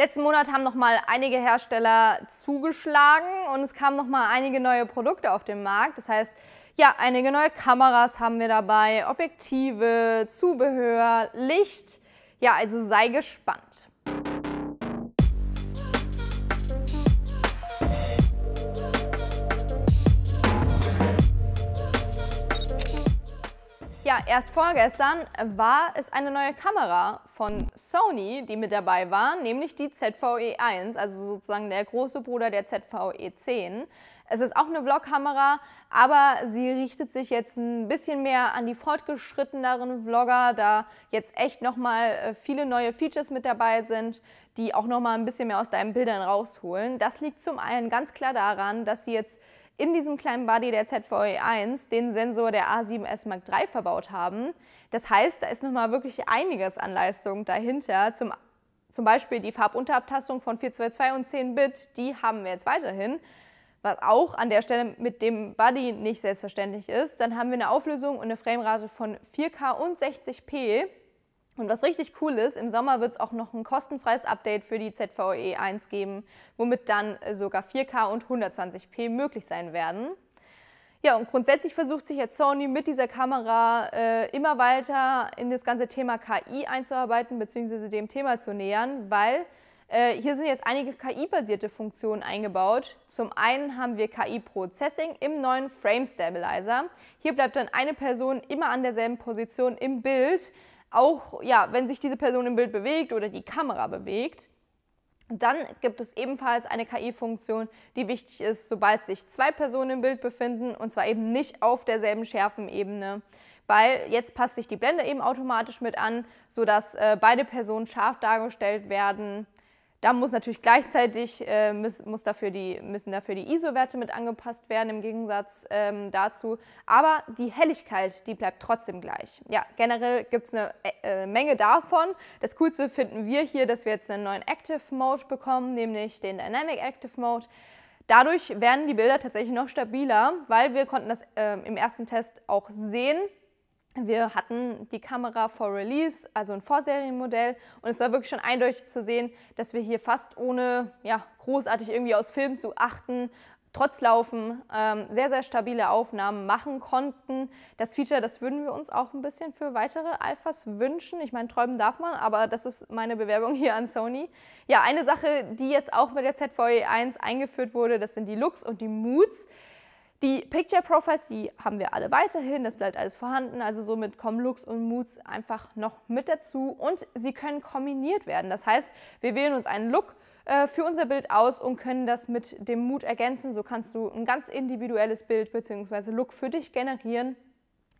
Letzten Monat haben noch mal einige Hersteller zugeschlagen und es kamen noch mal einige neue Produkte auf den Markt. Das heißt, ja, einige neue Kameras haben wir dabei, Objektive, Zubehör, Licht. Ja, also sei gespannt. Ja, erst vorgestern war es eine neue Kamera von Sony, die mit dabei war, nämlich die ZVE1, also sozusagen der große Bruder der ZVE10. Es ist auch eine Vlog-Kamera, aber sie richtet sich jetzt ein bisschen mehr an die fortgeschritteneren Vlogger, da jetzt echt nochmal äh, viele neue Features mit dabei sind, die auch nochmal ein bisschen mehr aus deinen Bildern rausholen. Das liegt zum einen ganz klar daran, dass sie jetzt in diesem kleinen Body der ZVE1 den Sensor der A7S Mark III verbaut haben. Das heißt, da ist nochmal wirklich einiges an Leistung dahinter. Zum, zum Beispiel die Farbunterabtastung von 422 und 10 Bit, die haben wir jetzt weiterhin was auch an der Stelle mit dem Body nicht selbstverständlich ist. Dann haben wir eine Auflösung und eine Framerate von 4K und 60p. Und was richtig cool ist, im Sommer wird es auch noch ein kostenfreies Update für die ZVE 1 geben, womit dann äh, sogar 4K und 120p möglich sein werden. Ja, und grundsätzlich versucht sich jetzt Sony mit dieser Kamera äh, immer weiter in das ganze Thema KI einzuarbeiten bzw. dem Thema zu nähern, weil äh, hier sind jetzt einige KI-basierte Funktionen eingebaut. Zum einen haben wir KI-Processing im neuen Frame Stabilizer. Hier bleibt dann eine Person immer an derselben Position im Bild, auch ja, wenn sich diese Person im Bild bewegt oder die Kamera bewegt. Dann gibt es ebenfalls eine KI-Funktion, die wichtig ist, sobald sich zwei Personen im Bild befinden und zwar eben nicht auf derselben Schärfenebene, weil jetzt passt sich die Blende eben automatisch mit an, sodass äh, beide Personen scharf dargestellt werden da muss natürlich gleichzeitig äh, muss, muss, dafür die, müssen dafür die ISO-Werte mit angepasst werden im Gegensatz ähm, dazu. Aber die Helligkeit, die bleibt trotzdem gleich. Ja, generell gibt es eine äh, äh, Menge davon. Das Coolste finden wir hier, dass wir jetzt einen neuen Active Mode bekommen, nämlich den Dynamic Active Mode. Dadurch werden die Bilder tatsächlich noch stabiler, weil wir konnten das äh, im ersten Test auch sehen, wir hatten die Kamera vor Release, also ein Vorserienmodell und es war wirklich schon eindeutig zu sehen, dass wir hier fast ohne ja, großartig irgendwie aus Film zu achten, trotz Laufen ähm, sehr, sehr stabile Aufnahmen machen konnten. Das Feature, das würden wir uns auch ein bisschen für weitere Alphas wünschen. Ich meine, träumen darf man, aber das ist meine Bewerbung hier an Sony. Ja, eine Sache, die jetzt auch mit der ZVE 1 eingeführt wurde, das sind die Looks und die Moods. Die Picture Profiles, die haben wir alle weiterhin, das bleibt alles vorhanden, also somit kommen Looks und Moods einfach noch mit dazu und sie können kombiniert werden. Das heißt, wir wählen uns einen Look äh, für unser Bild aus und können das mit dem Mood ergänzen. So kannst du ein ganz individuelles Bild bzw. Look für dich generieren.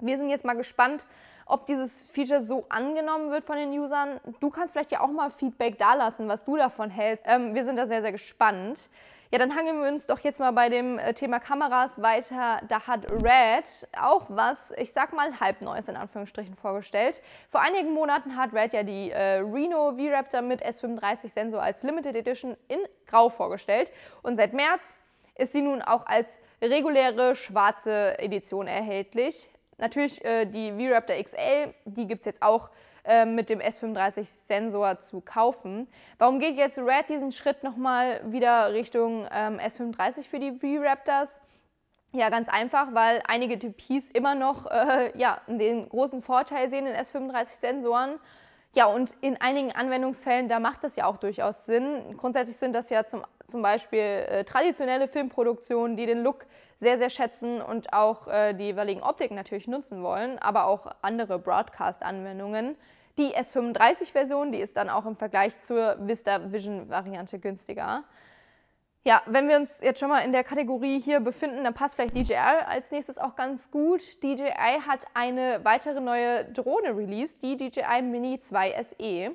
Wir sind jetzt mal gespannt, ob dieses Feature so angenommen wird von den Usern. Du kannst vielleicht ja auch mal Feedback dalassen, was du davon hältst. Ähm, wir sind da sehr, sehr gespannt. Ja, dann hangen wir uns doch jetzt mal bei dem äh, Thema Kameras weiter. Da hat Red auch was, ich sag mal, halb Neues in Anführungsstrichen vorgestellt. Vor einigen Monaten hat Red ja die äh, Reno V-Raptor mit S35-Sensor als Limited Edition in Grau vorgestellt. Und seit März ist sie nun auch als reguläre schwarze Edition erhältlich. Natürlich äh, die V-Raptor XL, die gibt es jetzt auch ähm, mit dem S35-Sensor zu kaufen. Warum geht jetzt Red diesen Schritt nochmal wieder Richtung ähm, S35 für die V-Raptors? Ja, ganz einfach, weil einige TPs immer noch äh, ja, den großen Vorteil sehen in S35-Sensoren. Ja, und in einigen Anwendungsfällen, da macht das ja auch durchaus Sinn. Grundsätzlich sind das ja zum, zum Beispiel äh, traditionelle Filmproduktionen, die den Look sehr, sehr schätzen und auch äh, die jeweiligen Optiken natürlich nutzen wollen, aber auch andere Broadcast-Anwendungen. Die S35-Version, die ist dann auch im Vergleich zur Vista Vision-Variante günstiger. Ja, wenn wir uns jetzt schon mal in der Kategorie hier befinden, dann passt vielleicht DJI als nächstes auch ganz gut. DJI hat eine weitere neue Drohne released, die DJI Mini 2 SE.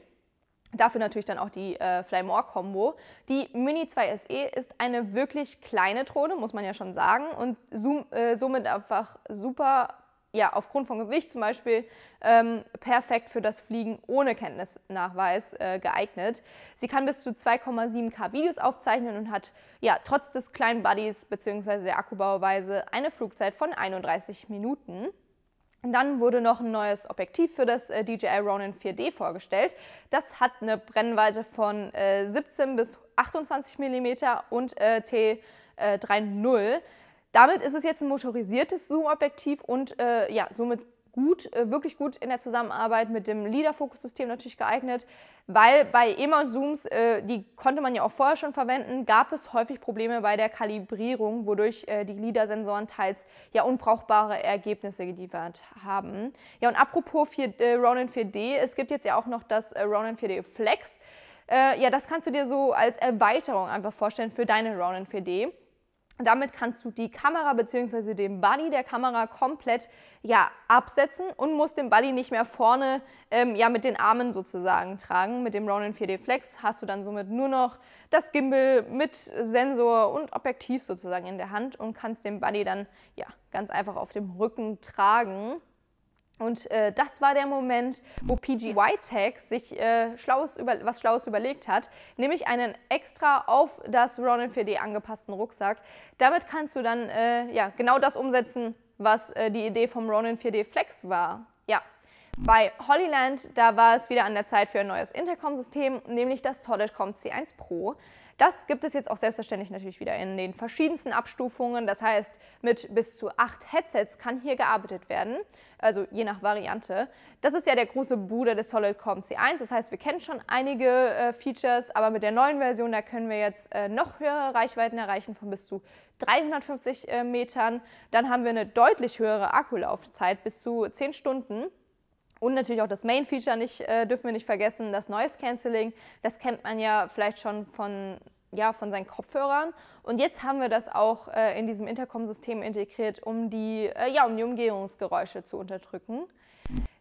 Dafür natürlich dann auch die äh, Flymore Combo. Die Mini 2 SE ist eine wirklich kleine Drohne, muss man ja schon sagen, und zoom, äh, somit einfach super, ja, aufgrund von Gewicht zum Beispiel, ähm, perfekt für das Fliegen ohne Kenntnisnachweis äh, geeignet. Sie kann bis zu 2,7K Videos aufzeichnen und hat ja trotz des kleinen Buddies bzw. der Akkubauweise eine Flugzeit von 31 Minuten. Dann wurde noch ein neues Objektiv für das äh, DJI Ronin 4D vorgestellt. Das hat eine Brennweite von 17 äh, bis 28 mm und äh, T30. Damit ist es jetzt ein motorisiertes Zoom-Objektiv und äh, ja, somit gut, äh, wirklich gut in der Zusammenarbeit mit dem Leader-Fokus-System natürlich geeignet, weil bei EMA-Zooms, äh, die konnte man ja auch vorher schon verwenden, gab es häufig Probleme bei der Kalibrierung, wodurch äh, die leader sensoren teils ja unbrauchbare Ergebnisse geliefert haben. Ja und apropos 4, Ronin 4D, es gibt jetzt ja auch noch das Ronin 4D Flex. ja, das kannst du dir so als Erweiterung einfach vorstellen für deine Ronin 4D. Damit kannst du die Kamera bzw. den Buddy der Kamera komplett ja, absetzen und musst den Buddy nicht mehr vorne ähm, ja, mit den Armen sozusagen tragen. Mit dem Ronin 4D Flex hast du dann somit nur noch das Gimbal mit Sensor und Objektiv sozusagen in der Hand und kannst den Buddy dann ja, ganz einfach auf dem Rücken tragen. Und äh, das war der Moment, wo PGY Tech sich äh, Schlaues über, was Schlaues überlegt hat, nämlich einen extra auf das Ronin 4D angepassten Rucksack. Damit kannst du dann äh, ja, genau das umsetzen, was äh, die Idee vom Ronin 4D Flex war. Ja. Bei Hollyland, da war es wieder an der Zeit für ein neues Intercom-System, nämlich das Solidcom C1 Pro. Das gibt es jetzt auch selbstverständlich natürlich wieder in den verschiedensten Abstufungen. Das heißt, mit bis zu acht Headsets kann hier gearbeitet werden, also je nach Variante. Das ist ja der große Bruder des Solidcom C1. Das heißt, wir kennen schon einige äh, Features, aber mit der neuen Version, da können wir jetzt äh, noch höhere Reichweiten erreichen von bis zu 350 äh, Metern. Dann haben wir eine deutlich höhere Akkulaufzeit bis zu 10 Stunden. Und natürlich auch das Main-Feature nicht, äh, dürfen wir nicht vergessen, das Noise Cancelling. Das kennt man ja vielleicht schon von, ja, von seinen Kopfhörern. Und jetzt haben wir das auch äh, in diesem Intercom-System integriert, um die, äh, ja, um die Umgehungsgeräusche zu unterdrücken.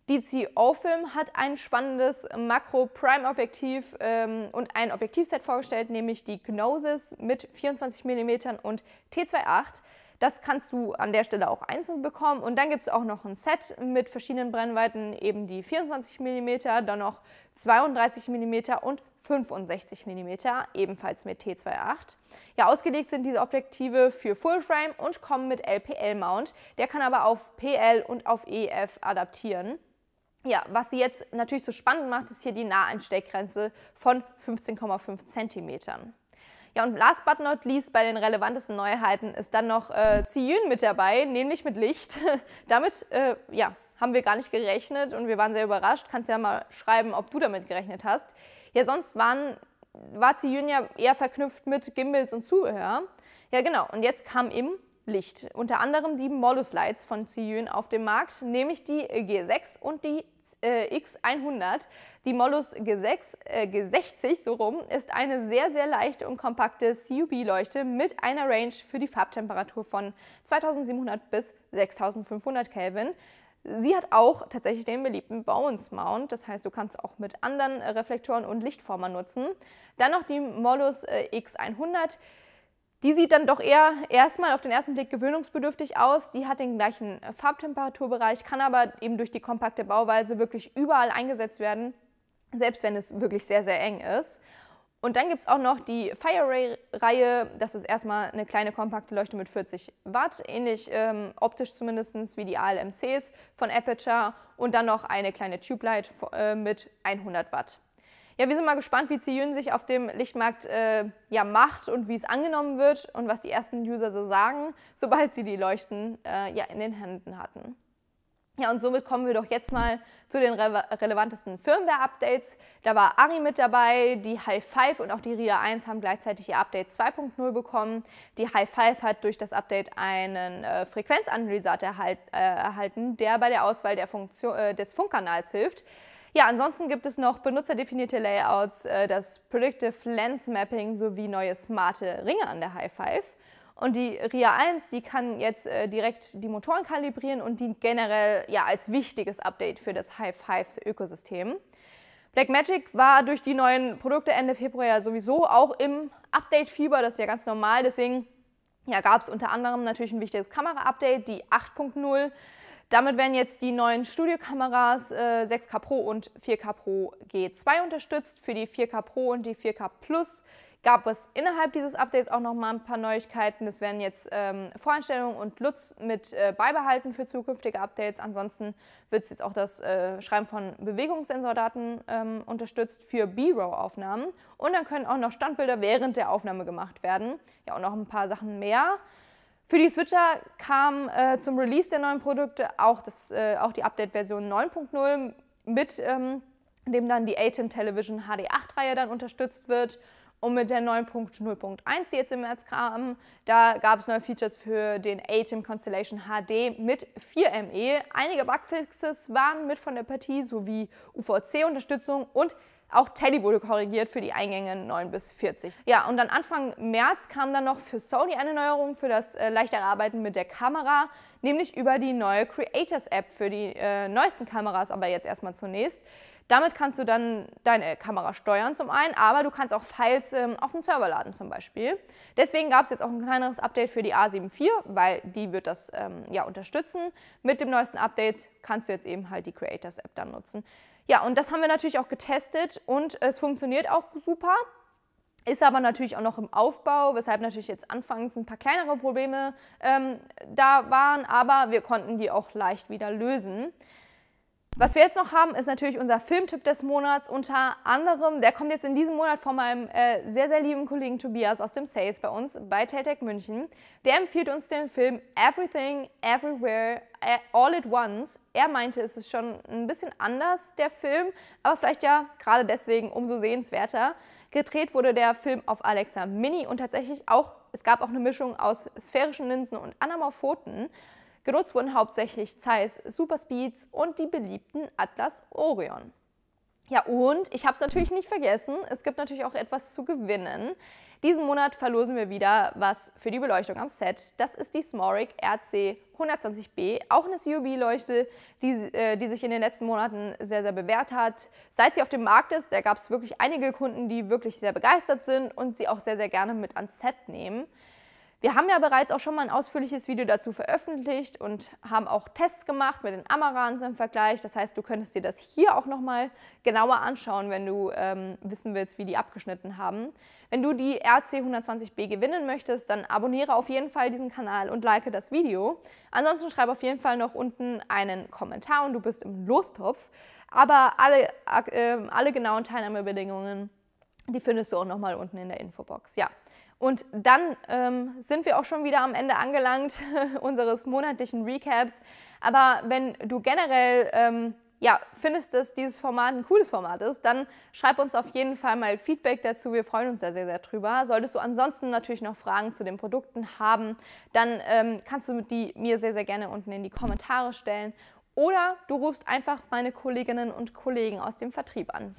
Die CO-Film hat ein spannendes Makro-Prime-Objektiv ähm, und ein Objektivset vorgestellt, nämlich die Gnosis mit 24 mm und T28. Das kannst du an der Stelle auch einzeln bekommen. Und dann gibt es auch noch ein Set mit verschiedenen Brennweiten, eben die 24 mm, dann noch 32 mm und 65 mm, ebenfalls mit T28. Ja, ausgelegt sind diese Objektive für Fullframe und kommen mit LPL-Mount. Der kann aber auf PL und auf EF adaptieren. Ja, was sie jetzt natürlich so spannend macht, ist hier die Naheinsteckgrenze von 15,5 cm. Ja, und last but not least bei den relevantesten Neuheiten ist dann noch äh, Ziyun mit dabei, nämlich mit Licht. damit, äh, ja, haben wir gar nicht gerechnet und wir waren sehr überrascht. Kannst ja mal schreiben, ob du damit gerechnet hast. Ja, sonst waren, war Ziyun ja eher verknüpft mit Gimbals und Zubehör. Ja, genau. Und jetzt kam im Licht. Unter anderem die Modus Lights von Ziyun auf dem Markt, nämlich die G6 und die äh, X100. Die Mollus G6, äh, G60 so rum ist eine sehr, sehr leichte und kompakte CUB-Leuchte mit einer Range für die Farbtemperatur von 2700 bis 6500 Kelvin. Sie hat auch tatsächlich den beliebten Bowens Mount, das heißt, du kannst auch mit anderen äh, Reflektoren und Lichtformern nutzen. Dann noch die Mollus äh, X100. Die sieht dann doch eher erstmal auf den ersten Blick gewöhnungsbedürftig aus. Die hat den gleichen äh, Farbtemperaturbereich, kann aber eben durch die kompakte Bauweise wirklich überall eingesetzt werden, selbst wenn es wirklich sehr, sehr eng ist. Und dann gibt es auch noch die FireRay-Reihe. Das ist erstmal eine kleine kompakte Leuchte mit 40 Watt, ähnlich ähm, optisch zumindest wie die ALMCs von Aperture. Und dann noch eine kleine Tube Light äh, mit 100 Watt. Ja, wir sind mal gespannt, wie Ziyun sich auf dem Lichtmarkt äh, ja, macht und wie es angenommen wird und was die ersten User so sagen, sobald sie die Leuchten äh, ja, in den Händen hatten. Ja, und somit kommen wir doch jetzt mal zu den re relevantesten Firmware-Updates. Da war Ari mit dabei, die High 5 und auch die RIA 1 haben gleichzeitig ihr Update 2.0 bekommen. Die High 5 hat durch das Update einen äh, Frequenzanalysator erhalt, äh, erhalten, der bei der Auswahl der Funktion, äh, des Funkkanals hilft. Ja, ansonsten gibt es noch benutzerdefinierte Layouts, äh, das Predictive Lens Mapping sowie neue smarte Ringe an der High Five. Und die RIA 1, die kann jetzt äh, direkt die Motoren kalibrieren und dient generell ja, als wichtiges Update für das High Five Ökosystem. Blackmagic war durch die neuen Produkte Ende Februar ja sowieso auch im Update-Fieber, das ist ja ganz normal, deswegen ja, gab es unter anderem natürlich ein wichtiges Kamera-Update, die 8.0. Damit werden jetzt die neuen Studiokameras äh, 6K Pro und 4K Pro G2 unterstützt. Für die 4K Pro und die 4K Plus gab es innerhalb dieses Updates auch noch mal ein paar Neuigkeiten. Es werden jetzt ähm, Voreinstellungen und Lutz mit äh, beibehalten für zukünftige Updates. Ansonsten wird jetzt auch das äh, Schreiben von Bewegungssensordaten ähm, unterstützt für B-Row-Aufnahmen. Und dann können auch noch Standbilder während der Aufnahme gemacht werden. Ja, und noch ein paar Sachen mehr. Für die Switcher kam äh, zum Release der neuen Produkte auch, das, äh, auch die Update-Version 9.0 mit, ähm, dem dann die Atem Television HD8-Reihe dann unterstützt wird. Und mit der 9.0.1, die jetzt im März kam, da gab es neue Features für den Atem Constellation HD mit 4ME. Einige Bugfixes waren mit von der Partie sowie UVC-Unterstützung und auch Teddy wurde korrigiert für die Eingänge 9 bis 40. Ja, und dann Anfang März kam dann noch für Sony eine Neuerung für das äh, leichtere Arbeiten mit der Kamera, nämlich über die neue Creators App für die äh, neuesten Kameras, aber jetzt erstmal zunächst. Damit kannst du dann deine Kamera steuern zum einen, aber du kannst auch Files ähm, auf den Server laden zum Beispiel. Deswegen gab es jetzt auch ein kleineres Update für die A74, weil die wird das ähm, ja unterstützen. Mit dem neuesten Update kannst du jetzt eben halt die Creators App dann nutzen. Ja, und das haben wir natürlich auch getestet und es funktioniert auch super. Ist aber natürlich auch noch im Aufbau, weshalb natürlich jetzt anfangs ein paar kleinere Probleme ähm, da waren, aber wir konnten die auch leicht wieder lösen. Was wir jetzt noch haben, ist natürlich unser Filmtipp des Monats. Unter anderem, der kommt jetzt in diesem Monat von meinem äh, sehr, sehr lieben Kollegen Tobias aus dem Sales bei uns bei Teltec München. Der empfiehlt uns den Film Everything, Everywhere, äh, All at Once. Er meinte, es ist schon ein bisschen anders, der Film, aber vielleicht ja gerade deswegen umso sehenswerter. Gedreht wurde der Film auf Alexa Mini und tatsächlich auch, es gab auch eine Mischung aus sphärischen Linsen und Anamorphoten. Genutzt wurden hauptsächlich Zeiss Superspeeds und die beliebten Atlas Orion. Ja, und ich habe es natürlich nicht vergessen, es gibt natürlich auch etwas zu gewinnen. Diesen Monat verlosen wir wieder was für die Beleuchtung am Set. Das ist die Smoric RC 120B, auch eine COB-Leuchte, die, äh, die, sich in den letzten Monaten sehr, sehr bewährt hat. Seit sie auf dem Markt ist, da gab es wirklich einige Kunden, die wirklich sehr begeistert sind und sie auch sehr, sehr gerne mit ans Set nehmen. Wir haben ja bereits auch schon mal ein ausführliches Video dazu veröffentlicht und haben auch Tests gemacht mit den Amarans im Vergleich. Das heißt, du könntest dir das hier auch nochmal genauer anschauen, wenn du ähm, wissen willst, wie die abgeschnitten haben. Wenn du die RC120B gewinnen möchtest, dann abonniere auf jeden Fall diesen Kanal und like das Video. Ansonsten schreib auf jeden Fall noch unten einen Kommentar und du bist im Lostopf. Aber alle, äh, alle genauen Teilnahmebedingungen, die findest du auch nochmal unten in der Infobox. Ja, und dann ähm, sind wir auch schon wieder am Ende angelangt unseres monatlichen Recaps. Aber wenn du generell ähm, ja, findest, dass dieses Format ein cooles Format ist, dann schreib uns auf jeden Fall mal Feedback dazu. Wir freuen uns sehr, sehr, sehr drüber. Solltest du ansonsten natürlich noch Fragen zu den Produkten haben, dann ähm, kannst du die mir sehr, sehr gerne unten in die Kommentare stellen. Oder du rufst einfach meine Kolleginnen und Kollegen aus dem Vertrieb an.